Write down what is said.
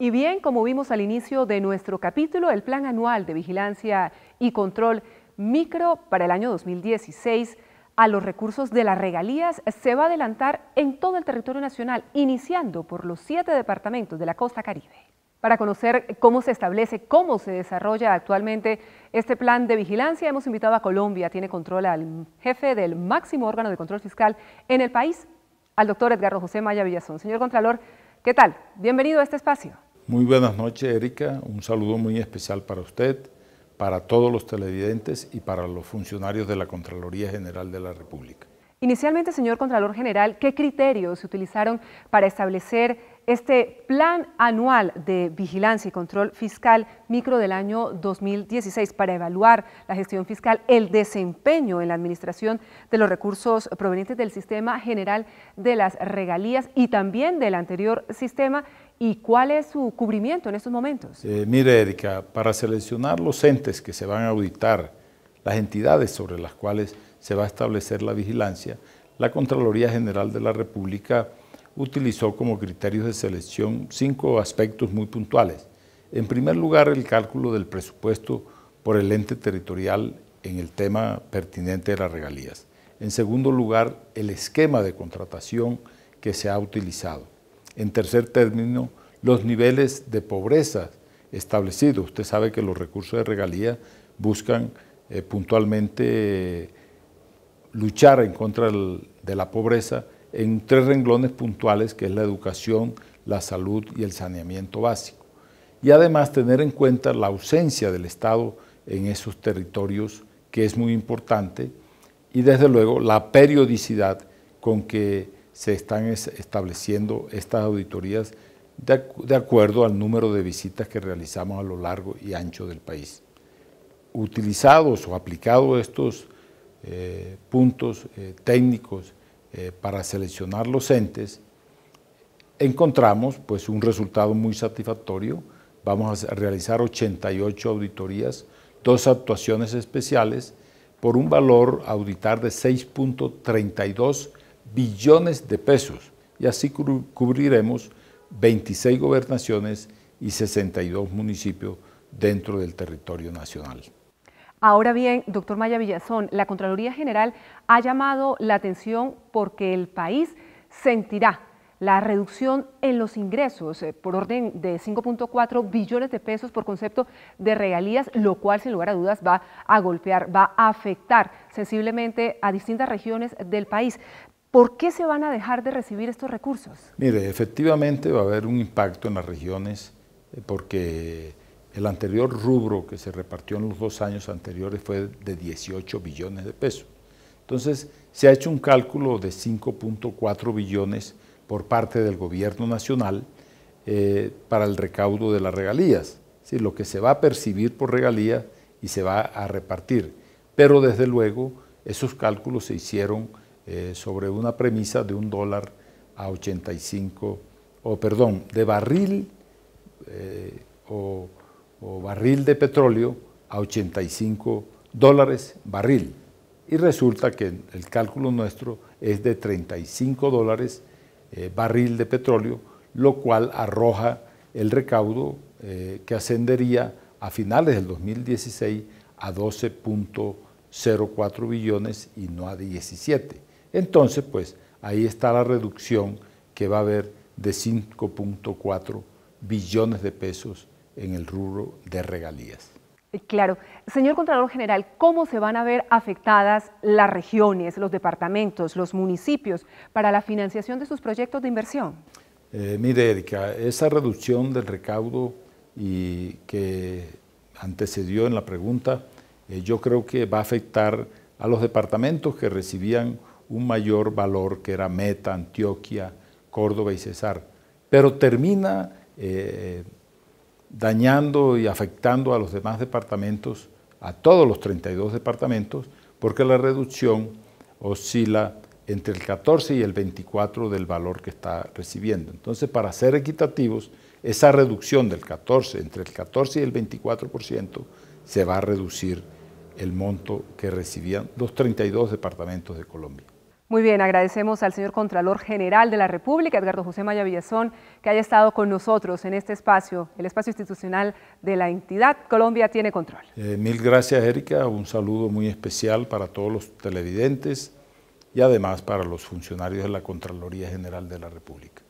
Y bien, como vimos al inicio de nuestro capítulo, el Plan Anual de Vigilancia y Control Micro para el año 2016 a los recursos de las regalías se va a adelantar en todo el territorio nacional, iniciando por los siete departamentos de la costa caribe. Para conocer cómo se establece, cómo se desarrolla actualmente este plan de vigilancia, hemos invitado a Colombia, tiene control al jefe del máximo órgano de control fiscal en el país, al doctor Edgar José Maya Villazón. Señor Contralor, ¿qué tal? Bienvenido a este espacio. Muy buenas noches, Erika. Un saludo muy especial para usted, para todos los televidentes y para los funcionarios de la Contraloría General de la República. Inicialmente, señor Contralor General, ¿qué criterios se utilizaron para establecer este plan anual de vigilancia y control fiscal micro del año 2016 para evaluar la gestión fiscal, el desempeño en la administración de los recursos provenientes del sistema general de las regalías y también del anterior sistema y cuál es su cubrimiento en estos momentos? Eh, mire, Erika, para seleccionar los entes que se van a auditar las entidades sobre las cuales se va a establecer la vigilancia, la Contraloría General de la República utilizó como criterios de selección cinco aspectos muy puntuales. En primer lugar, el cálculo del presupuesto por el ente territorial en el tema pertinente de las regalías. En segundo lugar, el esquema de contratación que se ha utilizado. En tercer término, los niveles de pobreza establecidos. Usted sabe que los recursos de regalía buscan eh, puntualmente luchar en contra de la pobreza en tres renglones puntuales, que es la educación, la salud y el saneamiento básico. Y además tener en cuenta la ausencia del Estado en esos territorios, que es muy importante, y desde luego la periodicidad con que se están estableciendo estas auditorías de, acuerdo al número de visitas que realizamos a lo largo y ancho del país utilizados o aplicados estos eh, puntos eh, técnicos eh, para seleccionar los entes, encontramos pues, un resultado muy satisfactorio. Vamos a realizar 88 auditorías, dos actuaciones especiales, por un valor auditar de 6.32 billones de pesos. Y así cubriremos 26 gobernaciones y 62 municipios dentro del territorio nacional. Ahora bien, doctor Maya Villazón, la Contraloría General ha llamado la atención porque el país sentirá la reducción en los ingresos eh, por orden de 5.4 billones de pesos por concepto de regalías, lo cual sin lugar a dudas va a golpear, va a afectar sensiblemente a distintas regiones del país. ¿Por qué se van a dejar de recibir estos recursos? Mire, efectivamente va a haber un impacto en las regiones eh, porque el anterior rubro que se repartió en los dos años anteriores fue de 18 billones de pesos. Entonces, se ha hecho un cálculo de 5.4 billones por parte del gobierno nacional eh, para el recaudo de las regalías, lo que se va a percibir por regalía y se va a repartir. Pero desde luego, esos cálculos se hicieron eh, sobre una premisa de un dólar a 85, o perdón, de barril eh, o o barril de petróleo a 85 dólares barril. Y resulta que el cálculo nuestro es de 35 dólares eh, barril de petróleo, lo cual arroja el recaudo eh, que ascendería a finales del 2016 a 12.04 billones y no a 17. Entonces, pues ahí está la reducción que va a haber de 5.4 billones de pesos en el rubro de regalías. Eh, claro. Señor Contralor General, ¿cómo se van a ver afectadas las regiones, los departamentos, los municipios para la financiación de sus proyectos de inversión? Eh, mire, Erika, esa reducción del recaudo y que antecedió en la pregunta, eh, yo creo que va a afectar a los departamentos que recibían un mayor valor, que era Meta, Antioquia, Córdoba y Cesar. Pero termina dañando y afectando a los demás departamentos, a todos los 32 departamentos, porque la reducción oscila entre el 14 y el 24 del valor que está recibiendo. Entonces, para ser equitativos, esa reducción del 14, entre el 14 y el 24%, se va a reducir el monto que recibían los 32 departamentos de Colombia. Muy bien, agradecemos al señor Contralor General de la República, Edgardo José Maya Villazón, que haya estado con nosotros en este espacio, el espacio institucional de la entidad Colombia tiene control. Eh, mil gracias, Erika. Un saludo muy especial para todos los televidentes y además para los funcionarios de la Contraloría General de la República.